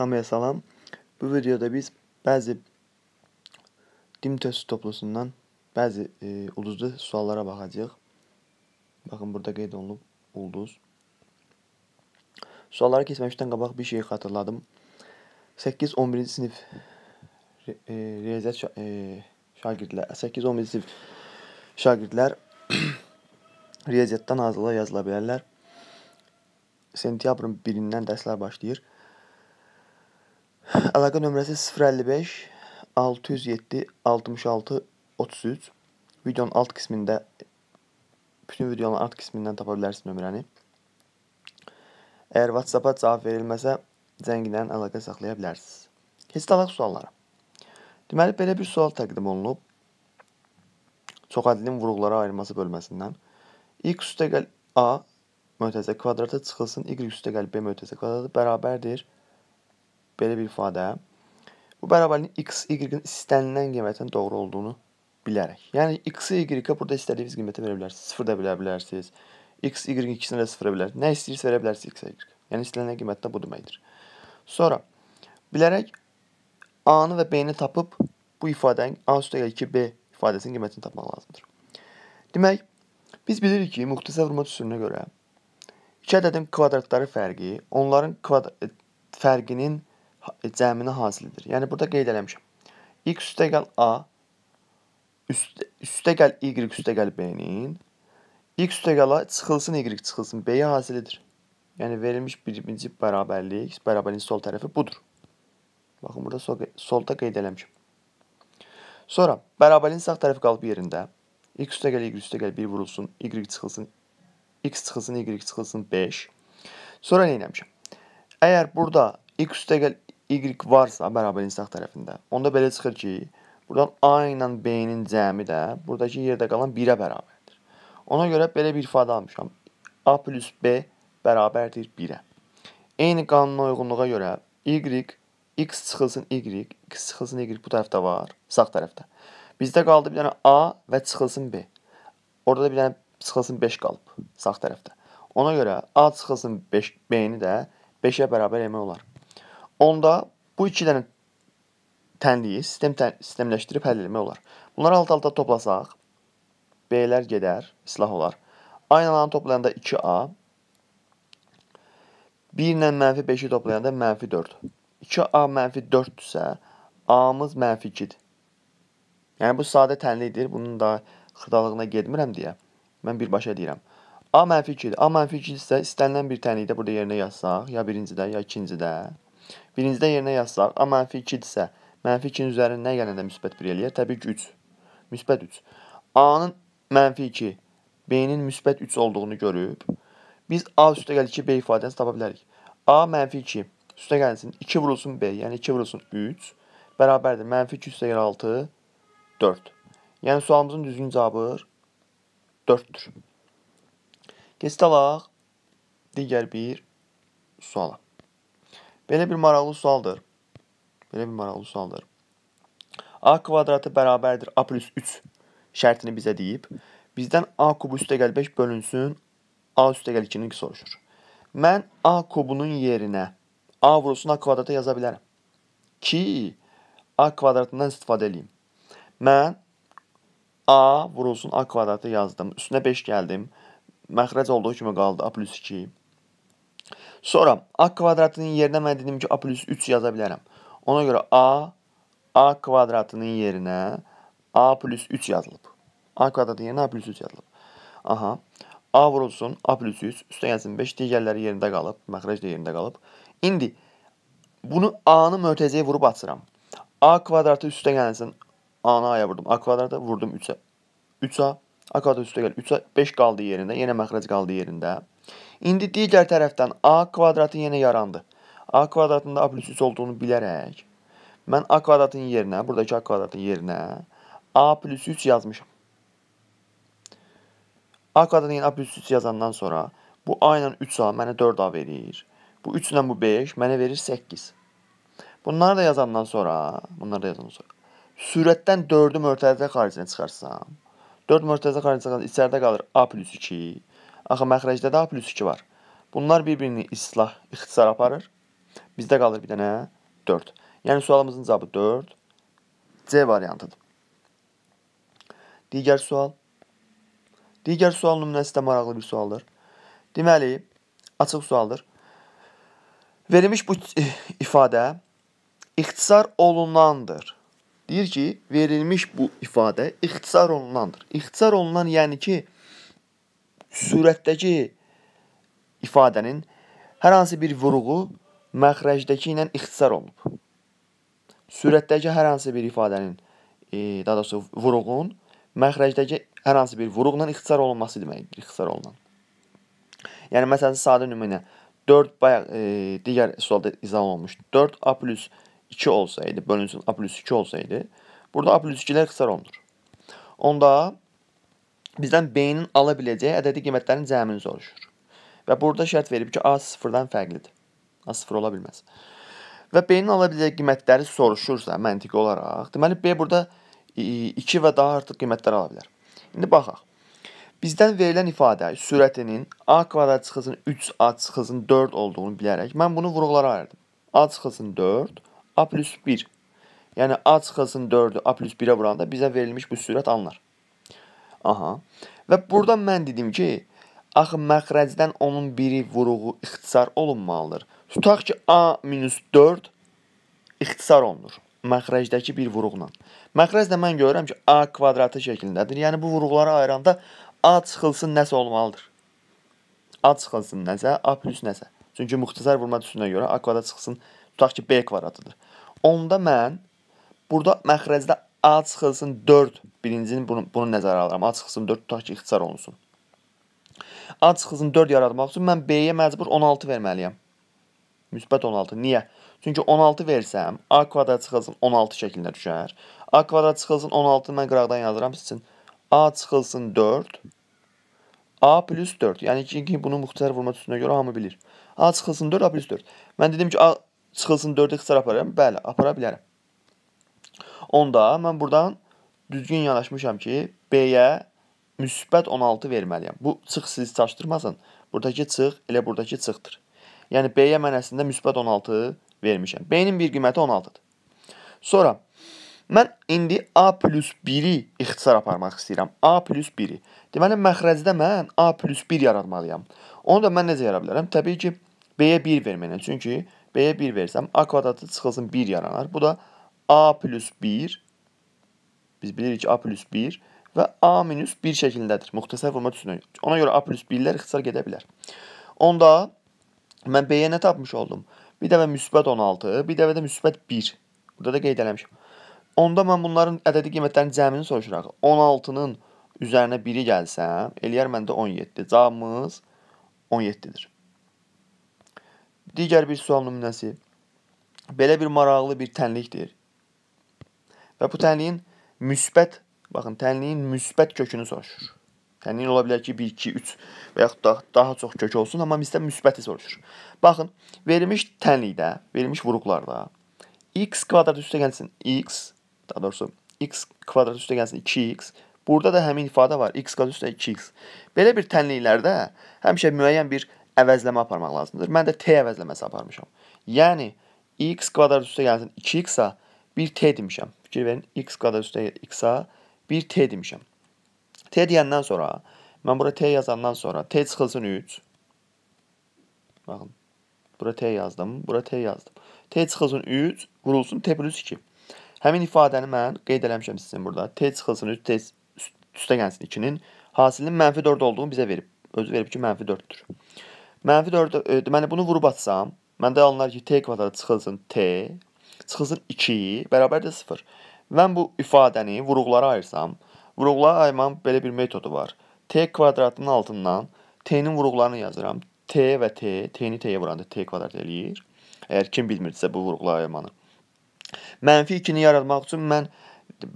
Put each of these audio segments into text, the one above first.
Hamıya salam. Bu videoda biz bəzi Dimtöz toplusundan bəzi e, ulduzlu suallara baxacağıq. Baxın, burada qeyd olunub ulduz. Suallara keçməmişdən qabaq bir şey xatırladım. 8-11-ci sinif re e, riyaziyyat şa e, şagirdlər, 8-11-ci sinif şagirdlər riyaziyyatdan hazırlığa yazıla bilərlər. Sentyabrın 1-dən dərslər başlayır. Əlaqə nömrəsi 055 607 66 33. Videonun alt qismində bütün videonun alt qismindən tapa bilərsiniz nömrəni. Əgər WhatsApp-a cavab verilməsə, zəngdən əlaqə saxlaya bilərsiniz. Keçid alaq suallara. Deməli, belə bir sual təqdim olunub. Çoxədlinin vurğulara ayırması bölməsindən. X üstəgəl A mötəzə kvadratı çıxılsın, Y üstəgəl B mötəzə kvadratı bərabərdir 0,5 belə bir ifadə bu bərabərliyin x, y-in istənilən qiymətin doğru olduğunu bilərək. Yəni x-i, y-i burada istədiyiniz qiymətə verə bilərsiniz. 0 da bilə bilərsiniz. x, y-in ikisinə də 0 bilər. Nə istəyirsə verə bilərsiniz x-ə, y. Yəni istənilən qiymət də bu deməkdir. Sonra bilərək a-nı və b-ni tapıb bu ifadənin a üstə 2b ifadəsinin qiymətini tapmaq lazımdır. Demək, biz bilirik ki, müxtəsər vurma üsuluna görə iki ədədin kvadratları fərqi onların kvadrat fərqinin cəminə hasildir. Yəni burada qeyd eləmişəm. X üstəgəl A üst, üstəgəl Y üstəgəl B-nin X üstəgəl A çıxılsın Y çıxılsın B-yə hasilidir. Yəni verilmiş birinci bərabərlik, bərabərin sol tərəfi budur. Baxın burada sol, solda qeyd eləmişəm. Sonra bərabərin sağ tərəfi qalıb yerində. X üstəgəl Y üstəgəl 1 vurulsun, Y çıxılsın, X çıxılsın, Y çıxılsın 5. Sonra nə eləmişəm? Əgər burada X üstəgəl y varsa bərabər insaq tərəfində, onda belə çıxır ki, buradan a ilə b-nin cəmi də buradakı yerdə qalan 1-ə bərabərdir. Ona görə belə bir ifadə almışam. a plus b bərabərdir 1-ə. Eyni qanuna uyğunluğa görə y x çıxılsın y, x çıxılsın y bu tərəfdə var, sağ tərəfdə. Bizdə qaldı bir dənə a və çıxılsın b. Orada da bir dənə çıxılsın 5 qalıb sağ tərəfdə. Ona görə a çıxılsın 5 b-ni də 5-ə bərabər eləmək olar. Onda bu iki dənə tənliyi sistem tə sistemləşdirib həll etmək olar. Bunları alt-alta toplasaq, B-lər gedər, islah olar. Aynalarını toplayanda 2A, 1 ilə mənfi 5-i toplayanda mənfi 4. 2A mənfi 4-dürsə, A-mız mənfi 2-dir. Yəni, bu sadə tənlidir, bunun da xırdalığına gedmirəm deyə. Mən birbaşa deyirəm. A mənfi 2-dir. A mənfi 2-dir isə istənilən bir tənliyi də burada yerinə yazsaq, ya birincidə, ya ikincidə. Birincidə yerinə yazsaq, A mənfi 2-dirsə, mənfi 2-nin üzərinə nə gələndə müsbət 1 eləyər? Təbii ki, 3. Müsbət 3. A-nın mənfi 2, B-nin müsbət 3 olduğunu görüb, biz A üstə gəl 2B ifadəsini tapa bilərik. A mənfi 2 üstə gəlsin 2 vurulsun B, yəni 2 vurulsun 3 bərabərdir. Mənfi 2 üstə gəl 6, 4. Yəni sualımızın düzgün cavabı 4-dür. Keçid alaq digər bir suala. Belə bir maraqlı sualdır. Belə bir maraqlı sualdır. A kvadratı bərabərdir A plus 3 şərtini bizə deyib. Bizdən A kubu üstəgəl 5 bölünsün A üstəgəl 2-ni soruşur. Mən A kubunun yerinə A vurulsun A kvadrata yaza bilərəm. Ki A kvadratından istifadə edeyim. Mən A vurulsun A kvadratı yazdım. Üstünə 5 gəldim. Məxrəc olduğu kimi qaldı A plus 2. Sonra a kvadratının yerine ben dedim ki a plus 3 yazabilirim. Ona göre a a kvadratının yerine a plus 3 yazılıb. a kvadratının yerine a plus 3 yazılıb. Aha. A vurulsun, A plus 100, üstə gelsin. 5, digərləri yerinde qalıb, məxrəc də yerində qalıb. İndi bunu A-nı mötəzəyə vurub açıram. A kvadratı üstə gelsin. A-nı vurdum, A kvadratı vurdum 3-ə. 3A, A kvadratı üstə gel. 3A, 5 kaldı yerinde. Yine məxrəc kaldı yerinde. İndi digər tərəfdən a kvadratı yenə yarandı. a kvadratın da a plus 3 olduğunu bilərək, mən a kvadratın yerinə, buradakı a kvadratın yerinə a plus 3 yazmışam. a kvadratın yerinə a plus 3 yazandan sonra bu a ilə 3a mənə 4a verir. Bu 3 ilə bu 5 mənə verir 8. Bunları da yazandan sonra, bunları da yazandan sonra sürətdən 4-ü mörtəzə xaricinə çıxarsam, 4 mörtəzə xaricinə çıxanda içəridə qalır a plus 2. Axı məxrəcdə də A plus 2 var. Bunlar bir-birini islah, ixtisar aparır. Bizdə qalır bir dənə 4. Yəni sualımızın cavabı 4 C variantıdır. Digər sual. Digər sual nümunəsi də maraqlı bir sualdır. Deməli, açıq sualdır. Verilmiş bu ifadə ixtisar olunandır. Deyir ki, verilmiş bu ifadə ixtisar olunandır. İxtisar olunan yəni ki, sürətdəki ifadənin hər hansı bir vurğu məxrəcdəki ilə ixtisar olunub. Sürətdəki hər hansı bir ifadənin, e, daha doğrusu vurğun məxrəcdəki hər hansı bir vurğunla ixtisar olunması deməkdir, ixtisar olunan. Yəni məsələn sadə nümunə 4 bayaq e, digər sualda izah olunmuş. 4A plus 2 olsaydı, bölünsün A plus 2 olsaydı, burada A plus 2-lər ixtisar olunur. Onda bizdən beynin ala biləcəyi ədədi qiymətlərin cəmini soruşur. Və burada şərt verib ki, A sıfırdan fərqlidir. A sıfır ola bilməz. Və beynin ala biləcəyi qiymətləri soruşursa məntiqi olaraq, deməli B burada 2 və daha artıq qiymətlər ala bilər. İndi baxaq. Bizdən verilən ifadə sürətinin A kvadrat çıxısının 3A çıxısının 4 olduğunu bilərək mən bunu vurğulara ayırdım. A çıxısının 4, A plus 1. Yəni A çıxısının 4-ü A plus 1-ə vuranda bizə verilmiş bu sürət alınır. Aha. Və burada mən dedim ki, axı məxrəcdən onun biri vuruğu ixtisar olunmalıdır. Tutaq ki, A-4 ixtisar olunur məxrəcdəki bir vuruqla. Məxrəc də mən görürəm ki, A kvadratı şəklindədir. Yəni bu vuruqları ayıranda A çıxılsın nəsə olmalıdır. A çıxılsın nəsə, A plus nəsə. Çünki müxtəsər vurma düstununa görə A kvadrat çıxsın, tutaq ki, B kvadratıdır. Onda mən burada məxrəcdə A çıxılsın 4 birincini bunu, bunu nəzərə alıram. A çıxılsın 4 tutaq ki, ixtisar olunsun. A çıxılsın 4 yaratmaq üçün mən B-yə məcbur 16 verməliyəm. Müsbət 16. Niyə? Çünki 16 versəm, A kvadrat çıxılsın 16 şəklində düşər. A kvadrat çıxılsın 16 mən qıraqdan yazıram sizin. A çıxılsın 4. A plus 4. Yəni ki, bunu müxtəsər vurma üstünə görə hamı bilir. A çıxılsın 4, A plus 4. Mən dedim ki, A çıxılsın 4-ə ixtisar aparıram. Bəli, apara bilərəm. Onda mən burdan düzgün yanaşmışam ki, B-yə müsbət 16 verməliyəm. Bu çıx sizi çaşdırmasın. Buradakı çıx elə buradakı çıxdır. Yəni B-yə mən əslində müsbət 16 vermişəm. B-nin bir qiyməti 16-dır. Sonra mən indi A plus 1-i ixtisar aparmaq istəyirəm. A plus 1-i. Deməli, məxrəcdə mən A plus 1 yaratmalıyam. Onu da mən necə yara bilərəm? Təbii ki, B-yə 1 verməliyəm. Çünki B-yə 1 versəm, A kvadratı çıxılsın 1 yaranar. Bu da A plus 1 biz bilirik ki, A plus 1 və A minus 1 şəklindədir. Müxtəsər forma düşünün. Ona görə A plus 1-lər ixtisar gedə bilər. Onda mən B-yə nə tapmış oldum? Bir dəvə müsbət 16, bir dəvə də müsbət 1. Burada da qeyd eləmişim. Onda mən bunların ədədi qiymətlərinin cəmini soruşuraq. 16-nın üzərinə 1-i gəlsəm, eləyər məndə 17. Cavabımız 17-dir. Digər bir sual nümunəsi. Belə bir maraqlı bir tənlikdir. Və bu tənliyin müsbət, baxın, tənliyin müsbət kökünü soruşur. Tənliyin ola bilər ki, 1, 2, 3 və yaxud da daha çox kök olsun, amma bizdə müsbəti soruşur. Baxın, verilmiş tənlikdə, verilmiş vuruqlarda x kvadrat üstə gəlsin x, daha doğrusu x kvadrat üstə gəlsin 2x. Burada da həmin ifadə var, x kvadrat üstə 2x. Belə bir tənliklərdə həmişə müəyyən bir əvəzləmə aparmaq lazımdır. Mən də t əvəzləməsi aparmışam. Yəni x kvadrat üstə gəlsin 2x-a bir t demişəm fikir verin, x qada üstə x-a 1t demişəm. T deyəndən sonra, mən bura t yazandan sonra t çıxılsın 3. Baxın, bura t yazdım, bura t yazdım. T çıxılsın 3, vurulsun t plus 2. Həmin ifadəni mən qeyd eləmişəm sizin burada. T çıxılsın 3, t üstə gəlsin 2-nin hasilinin mənfi 4 olduğunu bizə verib. Özü verib ki, mənfi 4-dür. Mənfi 4, e, deməli bunu vurub atsam, məndə alınar ki, t kvadratı çıxılsın t çıxılsın 2, bərabərdir 0. Mən bu ifadəni vuruqlara ayırsam, vuruqlara ayırmanın belə bir metodu var. T kvadratının altından T-nin vuruqlarını yazıram. T və T, T-ni T-yə vuranda T kvadrat eləyir. Əgər kim bilmirsə bu vuruqlara ayırmanı. Mənfi 2-ni yaratmaq üçün mən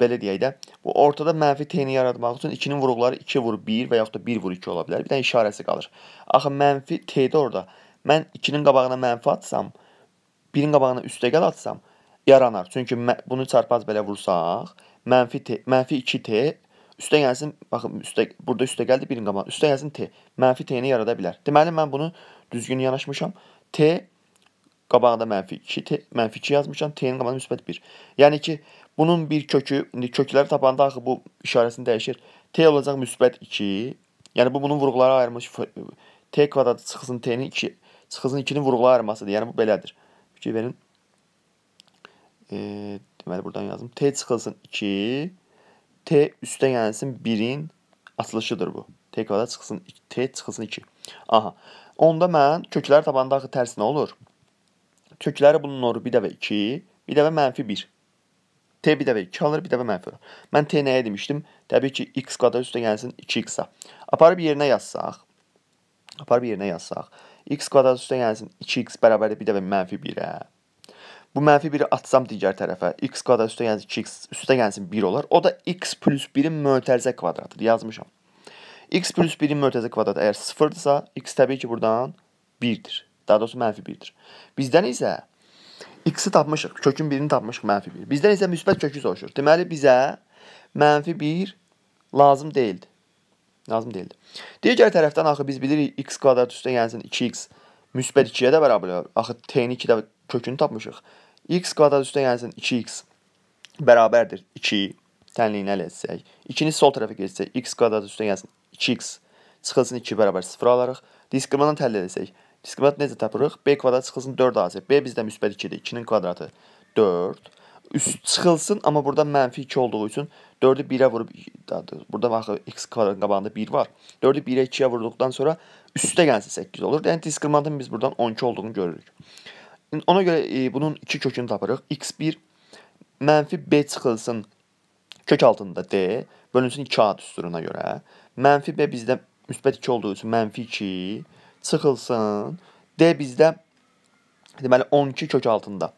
belə deyək də, bu ortada mənfi t-ni yaratmaq üçün 2-nin vuruqları 2 vur 1 və yaxud da 1 vur 2 ola bilər. Bir dənə işarəsi qalır. Axı mənfi t-də orada mən 2-nin qabağına mənfi atsam, 1-in qabağına üstəgəl atsam, yaranar. Çünki bunu çarpaz belə vursaq, mənfi, t, mənfi 2t üstə gəlsin, baxın, üstə, burada üstə gəldi birin qabağı, üstə gəlsin t, mənfi t-ni yarada bilər. Deməli, mən bunu düzgün yanaşmışam. t qabağında mənfi 2, mənfi 2 yazmışam, t-nin qabağında müsbət 1. Yəni ki, bunun bir kökü, indi kökləri tapanda axı bu işarəsini dəyişir. t olacaq müsbət 2, yəni bu bunun vurğulara ayırmış, t kvadratı çıxsın t-nin 2, çıxsın 2-nin vurğulara ayırmasıdır. Yəni bu belədir. Fikir verin e, deməli buradan yazdım. T çıxılsın 2. T üstə gəlsin 1-in açılışıdır bu. T kvadrat çıxsın T çıxılsın 2. Aha. Onda mən kökləri tabanda axı tərsinə olur. Kökləri bunun olur bir dəfə 2, bir dəfə mənfi 1. T bir dəfə 2 alır, bir dəfə mənfi alır. Mən T nəyə demişdim? Təbii ki, x kvadrat üstə gəlsin 2x-a. Aparıb yerinə yazsaq, aparıb yerinə yazsaq, x kvadrat üstə gəlsin 2x bərabərdir bir dəfə mənfi 1-ə. Bu mənfi 1-i atsam digər tərəfə, x kvadrat üstə gəlsin 2x, üstə gəlsin 1 olar. O da x plus 1-in mötərizə kvadratıdır, yazmışam. x plus 1-in mötərizə kvadratı əgər 0-dırsa, x təbii ki, buradan 1-dir. Daha doğrusu mənfi 1-dir. Bizdən isə x-i tapmışıq, kökün 1-ini tapmışıq, mənfi 1. Bizdən isə müsbət kökü soruşur. Deməli, bizə mənfi 1 lazım deyildi. Lazım deyildi. Digər tərəfdən axı biz bilirik x kvadrat üstə gəlsin 2x müsbət 2-yə də bərabər olur. Axı t-ni 2 də kökünü tapmışıq x kvadrat üstə gəlsin 2x bərabərdir 2 tənliyinə əl etsək. 2-ni sol tərəfə keçsək, x kvadrat üstə gəlsin 2x çıxılsın 2 bərabər 0 alarıq. Diskriminant həll edəsək, diskriminant necə tapırıq? b kvadrat çıxılsın 4 az. b bizdə müsbət 2-dir. 2-nin kvadratı 4. Üst çıxılsın, amma burada mənfi 2 olduğu üçün 4-ü 1-ə vurub, burada baxı x kvadratın qabağında 1 var. 4-ü 1-ə 2-yə vurduqdan sonra üstə gəlsin 8 olur. Yəni diskriminantın biz buradan 12 olduğunu görürük. İndi ona görə e, bunun 2 kökünü tapırıq. x1 mənfi b çıxılsın kök altında d bölünsün 2a düsturuna görə. Mənfi b bizdə müsbət 2 olduğu üçün mənfi 2 çıxılsın. d bizdə deməli 12 kök altında.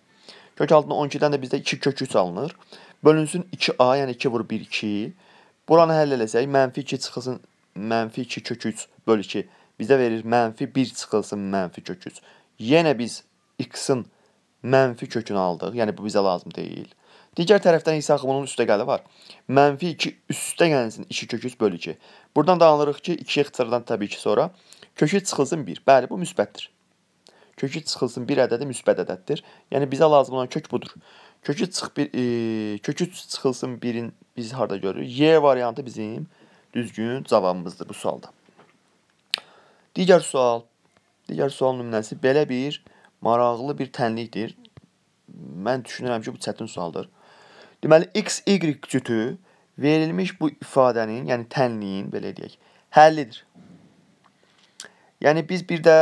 Kök altında 12-dən də bizdə 2 kök 3 alınır. Bölünsün 2a, yəni 2 vur 1 2. Buranı həll eləsək mənfi 2 çıxılsın mənfi 2 kök 3 böl 2 bizdə verir mənfi 1 çıxılsın mənfi kök 3. Yenə biz x-in mənfi kökünü aldıq. Yəni bu bizə lazım deyil. Digər tərəfdən isə axı bunun üstə gəli var. Mənfi 2 üstə gəlsin 2 kök 3 bölü 2. Buradan da anlarıq ki, 2 ixtirdan təbii ki sonra kökü çıxılsın 1. Bəli, bu müsbətdir. Kökü çıxılsın 1 ədədi müsbət ədəddir. Yəni bizə lazım olan kök budur. Kökü çıx bir e, kökü çıxılsın 1-in biz harda görürük? Y variantı bizim düzgün cavabımızdır bu sualda. Digər sual, digər sual nümunəsi belə bir maraqlı bir tənlikdir. Mən düşünürəm ki, bu çətin sualdır. Deməli, x, y cütü verilmiş bu ifadənin, yəni tənliyin, belə deyək, həllidir. Yəni, biz bir də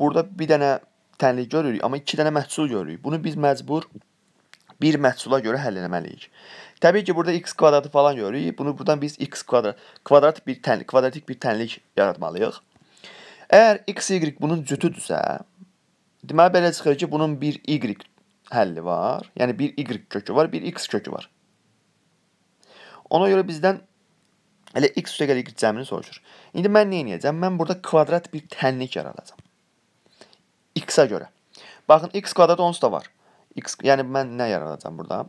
burada bir dənə tənlik görürük, amma iki dənə məhsul görürük. Bunu biz məcbur bir məhsula görə həll eləməliyik. Təbii ki, burada x kvadratı falan görürük. Bunu buradan biz x kvadrat, kvadrat bir tənlik, kvadratik bir tənlik yaratmalıyıq. Əgər x, y bunun cütüdürsə, Deməli belə çıxır ki, bunun bir y həlli var. Yəni bir y kökü var, bir x kökü var. Ona görə bizdən elə x üstə gələ y cəmini soruşur. İndi mən nə edəcəm? Mən burada kvadrat bir tənlik yaradacam. x-a görə. Baxın x kvadrat onsuz da var. x yəni mən nə yaradacam burada?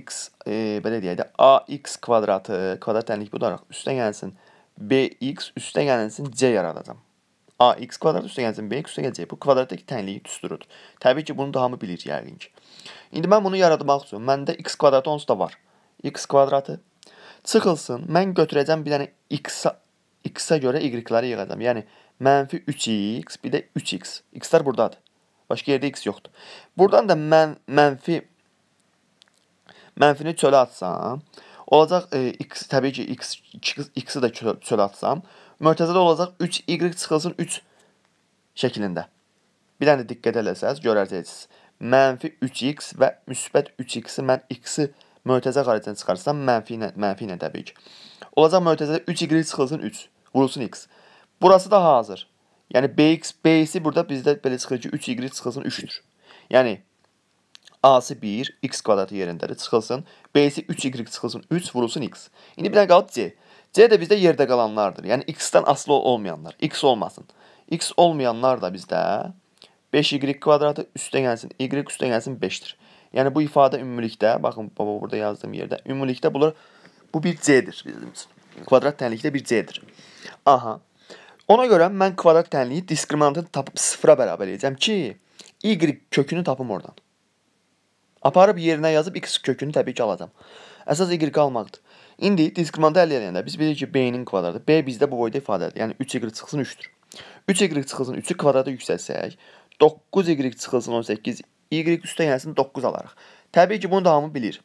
x e, belə deyək də ax kvadratı kvadrat tənlik budaraq üstə gəlsin bx üstə gəlsin c yaradacam. A x kvadrat üstə gələcək, b x üstə gələcək. Bu kvadratdakı tənliyi düsturudur. Təbii ki, bunu hamı bilir yəqin ki. İndi mən bunu yaratmaq üçün məndə x kvadratı onsuz da var. x kvadratı çıxılsın. Mən götürəcəm bir dənə x-a x-a görə y-ləri yığacam. Yəni mənfi 3x, bir də 3x. x-lər burdadır. Başqa yerdə x yoxdur. Burdan da mən mənfi mənfini çölə atsam, olacaq e, x təbii ki x 2-i də çölə atsam, mötəzəl olacaq 3y çıxılsın 3 şəklində. Bir dənə diqqət eləsəz, görəcəksiniz. Mənfi 3x və müsbət 3x-i mən x-i mötəzə xaricdən çıxarsam, mənfi ilə, mənfi ilə təbii ki. Olacaq mötəzədə 3y çıxılsın 3, vurulsun x. Burası da hazır. Yəni bx, b-si burada bizdə belə çıxır ki, 3y çıxılsın 3-dür. Yəni A-sı 1, x kvadratı yerindədir, çıxılsın. B-si 3y çıxılsın 3, vurulsun x. İndi bir dənə qalıb c. C də bizdə yerdə qalanlardır. Yəni x-dən asılı olmayanlar. X olmasın. X olmayanlar da bizdə 5y kvadratı üstə gəlsin, y üstə gəlsin 5-dir. Yəni bu ifadə ümumilikdə, baxın baba burada yazdığım yerdə, ümumilikdə bunlar bu bir c-dir bizim üçün. Kvadrat tənlikdə bir c-dir. Aha. Ona görə mən kvadrat tənliyi diskriminantını tapıb sıfıra bərabər edəcəm ki, y kökünü tapım oradan. Aparıb yerinə yazıb x kökünü təbii ki alacam. Əsas y qalmaqdır. İndi diskrimanda əldə edəndə biz bilirik ki, B-nin kvadratı. B bizdə bu boyda ifadədir. Yəni 3y çıxılsın 3-dür. 3y çıxılsın 3-ü kvadrata yüksəlsək, 9y çıxılsın 18, y üstə gəlsin 9 alarıq. Təbii ki, bunu da hamı bilir.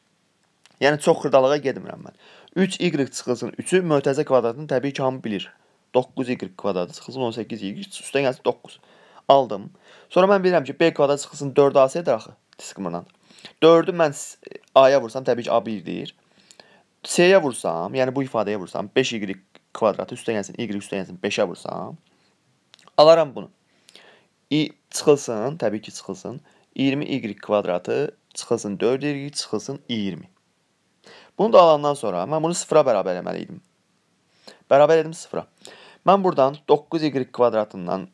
Yəni çox xırdalığa getmirəm mən. 3y çıxılsın 3-ü mötəzə kvadratını təbii ki, hamı bilir. 9y kvadratı çıxılsın 18y üstə gəlsin 9. Aldım. Sonra mən bilirəm ki, b kvadrat çıxılsın 4ac-dir axı diskriminant. 4-ü mən A-ya vursam təbii ki A1-dir. C-yə vursam, yəni bu ifadəyə vursam, 5y kvadratı üstə gəlsin, y üstə gəlsin, 5-ə vursam, alaram bunu. i çıxılsın, təbii ki, çıxılsın. 20y kvadratı çıxılsın 4y, çıxılsın 20. Bunu da alandan sonra mən bunu sıfıra bərabər eləməli idim. Bərabər edim sıfıra. Mən buradan 9y kvadratından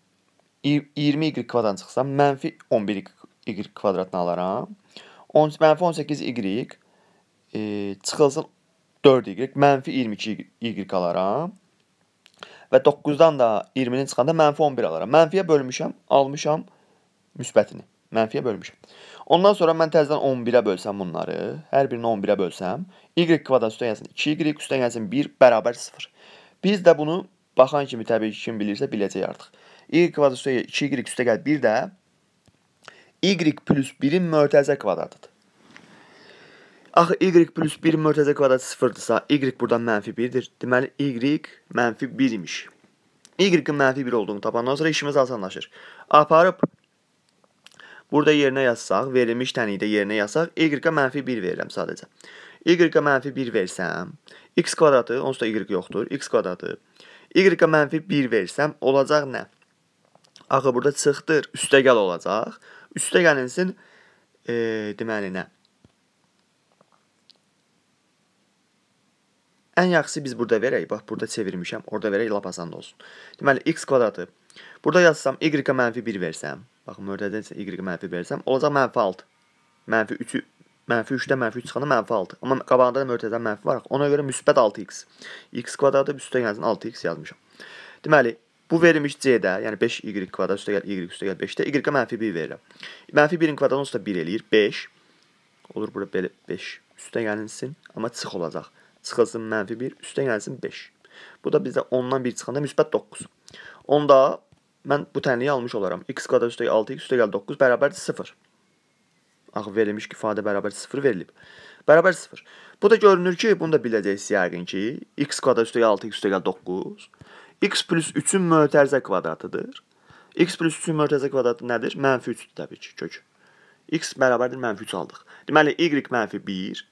20y kvadratdan çıxsam, mənfi 11y kvadratını alaram. 10, mənfi 18y e, çıxılsın 4y, mənfi 22y alaram. Və 9-dan da 20-nin çıxanda mənfi 11 alaram. Mənfiyə bölmüşəm, almışam müsbətini. Mənfiyə bölmüşəm. Ondan sonra mən təzədən 11-ə bölsəm bunları, hər birini 11-ə bölsəm, y kvadrat üstə gəlsin 2y, üstə gəlsin 1, bərabər 0. Biz də bunu baxan kimi təbii ki, kim bilirsə biləcək artıq. y kvadrat üstə 2y üstə gəl 1 də y plus 1-in mörtəzə kvadratıdır. Axı ah, y plus 1 mötəzə kvadratı sıfırdırsa, y buradan mənfi 1-dir. Deməli, y mənfi 1 imiş. Y-in mənfi 1 olduğunu tapandan sonra işimiz asanlaşır. Aparıb burada yerinə yazsaq, verilmiş tənlikdə yerinə yazsaq, y-ə mənfi 1 verirəm sadəcə. Y-ə mənfi 1 versəm, x kvadratı, onsuz da y yoxdur, x kvadratı. Y-ə mənfi 1 versəm, olacaq nə? Axı burada çıxdır, üstəgəl olacaq. Üstəgəlinsin, e, deməli nə? Ən yaxşısı biz burada verək. Bax, burada çevirmişəm. Orada verək, lap asan olsun. Deməli, x kvadratı. Burada yazsam, y-ə mənfi 1 versəm. Baxın, mördədənsə y-ə mənfi versəm, olacaq mənfi 6. Mənfi 3-ü, mənfi 3-də mənfi 3 çıxanda mənfi 6. Amma qabağında da mördədən mənfi var. Ona görə müsbət 6x. x kvadratı üstə yazın, 6x yazmışam. Deməli, bu verilmiş c-də, yəni 5y kvadrat üstə gəl, y üstə gəl 5-də, y-ə mənfi 1 verirəm. Mənfi 1-in kvadratı onsuz da 1 eləyir, 5. Olur bura belə 5 üstə gəlinsin, amma çıx olacaq. Çıxılsın mənfi 1, üstə gəlsin 5. Bu da bizdə 10-dan 1 çıxanda müsbət 9. Onda mən bu tənliyi almış olaram. x kvadrat üstə 6x üstə gəl 9 bərabərdir 0. Axı verilmiş ki, ifadə bərabər 0 verilib. Bərabər 0. Bu da görünür ki, bunu da biləcəksiniz yəqin ki, x kvadrat üstə 6x üstə gəl 9 x plus 3-ün mötərizə kvadratıdır. x plus 3-ün mötərizə kvadratı nədir? Mənfi 3-dür təbii ki, kök. x bərabərdir mənfi 3 aldıq. Deməli, y mənfi 1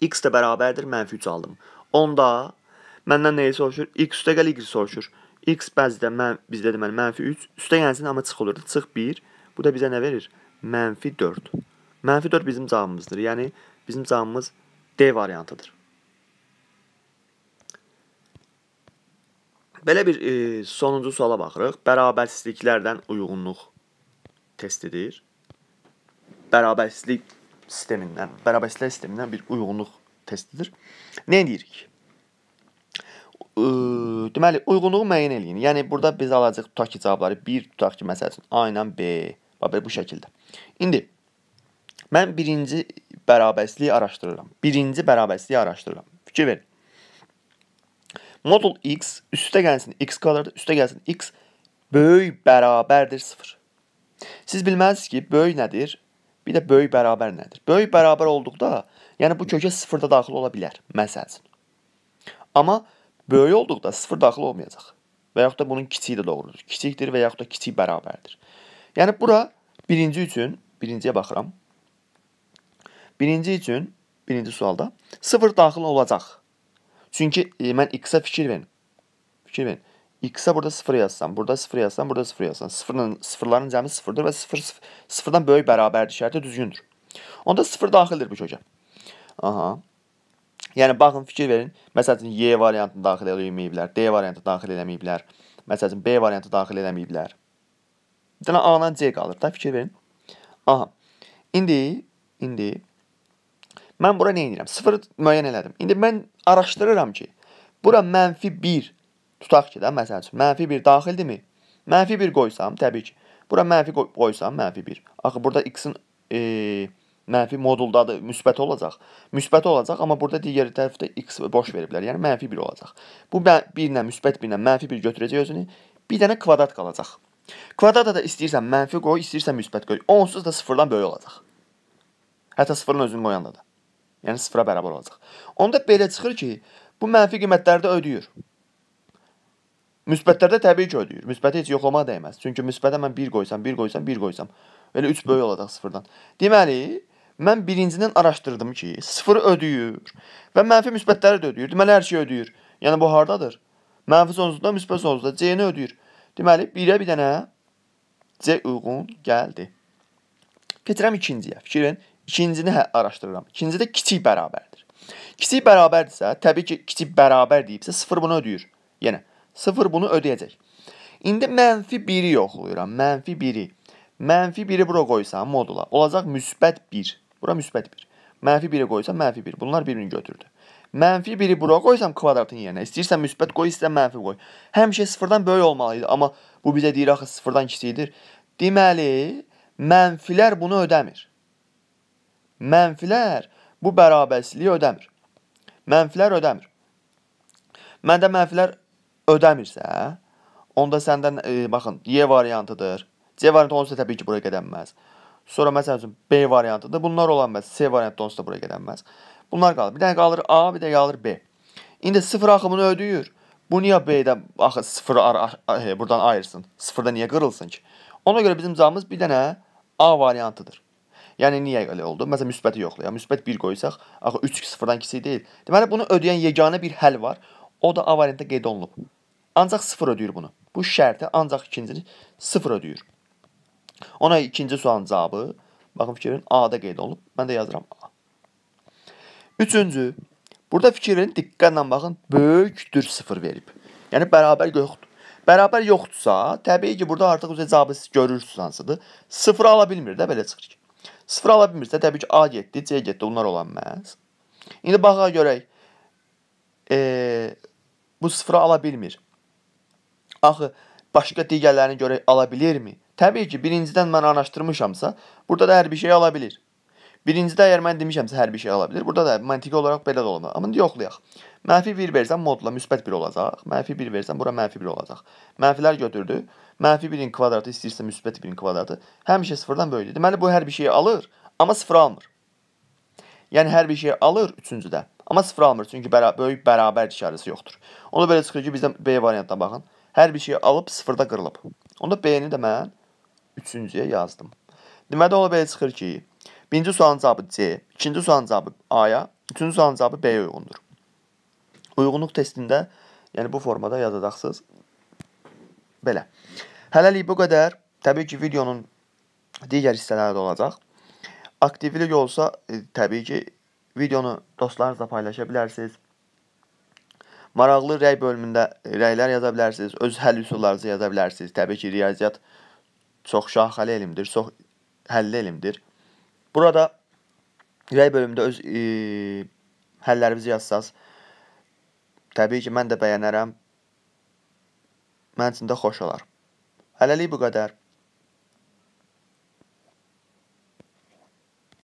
X də bərabərdir mənfi 3 aldım. Onda məndən nəyi soruşur? X üstəgəl Y soruşur. X bəzdə mən, bizdə deməli mənfi 3, üstə gəlsin amma çıx olurdu. Çıx 1, bu da bizə nə verir? Mənfi 4. Mənfi 4 bizim cavabımızdır. Yəni bizim cavabımız D variantıdır. Belə bir e, sonuncu suala baxırıq. Bərabərsizliklərdən uyğunluq testidir. Bərabərsizlik sistemindən, bərabərliklər sistemindən bir uyğunluq testidir. Nə deyirik? Ə, deməli, uyğunluğu müəyyən eləyin. Yəni burada biz alacağıq tutaq ki, cavabları 1 tutaq ki, məsəl üçün A ilə B, bax bu şəkildə. İndi mən birinci bərabərliyi araşdırıram. Birinci bərabərliyi araşdırıram. Fikir verin. Modul x üstə gəlsin x kvadratı, üstə gəlsin x böyük bərabərdir 0. Siz bilməlisiniz ki, böyük nədir? Bir də böyük bərabər nədir? Böyük bərabər olduqda, yəni bu kökə sıfır da daxil ola bilər, məsəl üçün. Amma böyük olduqda sıfır daxil olmayacaq. Və yaxud da bunun kiçiyi də doğrudur. Kiçikdir və yaxud da kiçik bərabərdir. Yəni bura birinci üçün, birinciyə baxıram. Birinci üçün, birinci sualda sıfır daxil olacaq. Çünki e, mən x-ə fikir verin. Fikir verin. X-a burada 0 yazsam, burada 0 yazsam, burada 0 yazsam. Sıfırın, sıfırların cəmi 0-dır və 0 sıfır, sıfırdan böyük bərabərdir şərti düzgündür. Onda 0 daxildir bu kökə. Aha. Yəni baxın, fikir verin. Məsələn, Y variantını daxil eləməyiblər, D variantı daxil eləməyiblər. Məsələn, B variantı daxil eləməyiblər. Bir dənə A ilə C qalır da, fikir verin. Aha. İndi, indi mən bura nə edirəm? 0 müəyyən elədim. İndi mən araşdırıram ki, bura mənfi 1 Tutaq ki də, məsəl üçün, mənfi 1 daxildimi? Mənfi 1 qoysam, təbii ki, bura mənfi qoysam, mənfi 1. Axı burada x-in e, mənfi moduldadır, müsbət olacaq. Müsbət olacaq, amma burada digər tərəfdə x boş veriblər, yəni mənfi 1 olacaq. Bu 1 ilə müsbət 1 ilə mənfi 1 götürəcək özünü, bir dənə kvadrat qalacaq. Kvadrata da istəyirsən mənfi qoy, istəyirsən müsbət qoy. Onsuz da sıfırdan böyük olacaq. Hətta sıfırın özünü qoyanda da. Yəni sıfıra bərabər olacaq. Onda belə çıxır ki, bu mənfi qiymətləri də ödəyir. Müsbətlərdə təbii ki, ödəyir. Müsbəti heç yoxlamağa dəyməz. Çünki müsbətə mən 1 qoysam, 1 qoysam, 1 qoysam, elə 3 böyük olacaq 0-dan. Deməli, mən birincidən araşdırdım ki, 0 ödəyir və mənfi müsbətləri də ödəyir. Deməli, hər şey ödəyir. Yəni bu hardadır? Mənfi sonsuzda, müsbət sonsuzda C-ni ödəyir. Deməli, 1-ə bir dənə C uyğun gəldi. Keçirəm ikinciyə. Fikrin, ikincini hə, araşdırıram. İkincidə kiçik bərabərdir. Kiçik bərabərdirsə, təbii ki, kiçik bərabər deyibsə 0 bunu ödəyir. Yenə yəni, 0 bunu ödəyəcək. İndi mənfi 1-i yoxlayıram. Mənfi 1-i. Mənfi 1-i bura qoysam modula olacaq müsbət 1. Bura müsbət 1. Mənfi 1-i qoysam mənfi 1. Bunlar bir-birini götürdü. Mənfi 1-i bura qoysam kvadratın yerinə. İstəyirsən müsbət qoy, istəyirsən mənfi qoy. Həmişə 0-dan böyük olmalı idi, amma bu bizə deyir axı 0-dan kiçikdir. Deməli, mənfilər bunu ödəmir. Mənfilər bu bərabərsizliyi ödəmir. Mənfilər ödəmir. Məndə mənfilər ödəmirsə, onda səndən e, baxın, Y variantıdır. C variantı onsuz da təbii ki, bura gedənməz. Sonra məsəl üçün B variantıdır. Bunlar olan bəs C variantı onsuz da bura gedənməz. Bunlar qalır. Bir dənə qalır A, bir də qalır B. İndi sıfır axımını ödəyir. Bu niyə B-də axı sıfır e, buradan ayırsın? Sıfırda niyə qırılsın ki? Ona görə bizim cavabımız bir dənə A variantıdır. Yəni niyə elə oldu? Məsələn müsbəti yoxlayaq. Müsbət 1 qoysaq, axı 3 sıfırdan kiçik deyil. Deməli bunu ödəyən yeganə bir həll var. O da A variantında qeyd olunub. Ancaq sıfır ödəyir bunu. Bu şərti ancaq ikincini sıfır ödəyir. Ona ikinci sualın cavabı, baxın fikrin A-da qeyd olunub. Mən də yazıram A. Üçüncü, burada fikrin diqqətlə baxın, böyükdür sıfır verib. Yəni, bərabər yoxdur. Bərabər yoxdursa, təbii ki, burada artıq üzrə cavabı siz görürsünüz hansıdır. Sıfır ala bilmir də, belə çıxır ki. Sıfır ala bilmirsə, təbii ki, A getdi, C getdi, bunlar olan məhz. İndi baxaq görək, e, bu sıfırı ala bilmir. Axı, başqa digərlərini görək ala bilirmi? Təbii ki, birincidən mən araşdırmışamsa, burada da hər bir şey ala bilir. Birincidə əgər mən demişəmsə hər bir şey ala bilir, burada da məntiqi olaraq belə də olmalı. Amma yoxlayaq. Mənfi 1 versəm modla müsbət 1 olacaq. Mənfi 1 versəm bura mənfi 1 olacaq. Mənfilər götürdü. Mənfi 1-in kvadratı istəyirsə müsbət 1-in kvadratı həmişə 0-dan böyükdür. Deməli bu hər bir şeyi alır, amma 0 almır. Yəni hər bir şeyi alır 3-cüdə, amma 0 almır çünki bəra böyük bərabər işarəsi yoxdur. Ona belə çıxır ki, bizdə B variantına baxın. Hər bir şeyi alıb sıfırda qırılıb. Onda B-ni də mən üçüncüyə yazdım. Deməli, ola belə çıxır ki, birinci sualın cavabı C, ikinci sualın cavabı A-ya, üçüncü sualın cavabı B-yə uyğundur. Uyğunluq testində, yəni bu formada yazacaqsınız. Belə. Hələlik bu qədər. Təbii ki, videonun digər hissələri də olacaq. Aktivlik olsa, e, təbii ki, videonu dostlarınızla paylaşa bilərsiniz. Maraqlı rəy bölümündə rəylər yaza bilərsiniz, öz həll üsullarınızı yaza bilərsiniz. Təbii ki, riyaziyyat çox şaxəli elmdir, çox həlli elmdir. Burada rəy bölümündə öz e, həllərinizi yazsaz, təbii ki, mən də bəyənərəm. Mənim üçün də xoş olar. Hələlik bu qədər.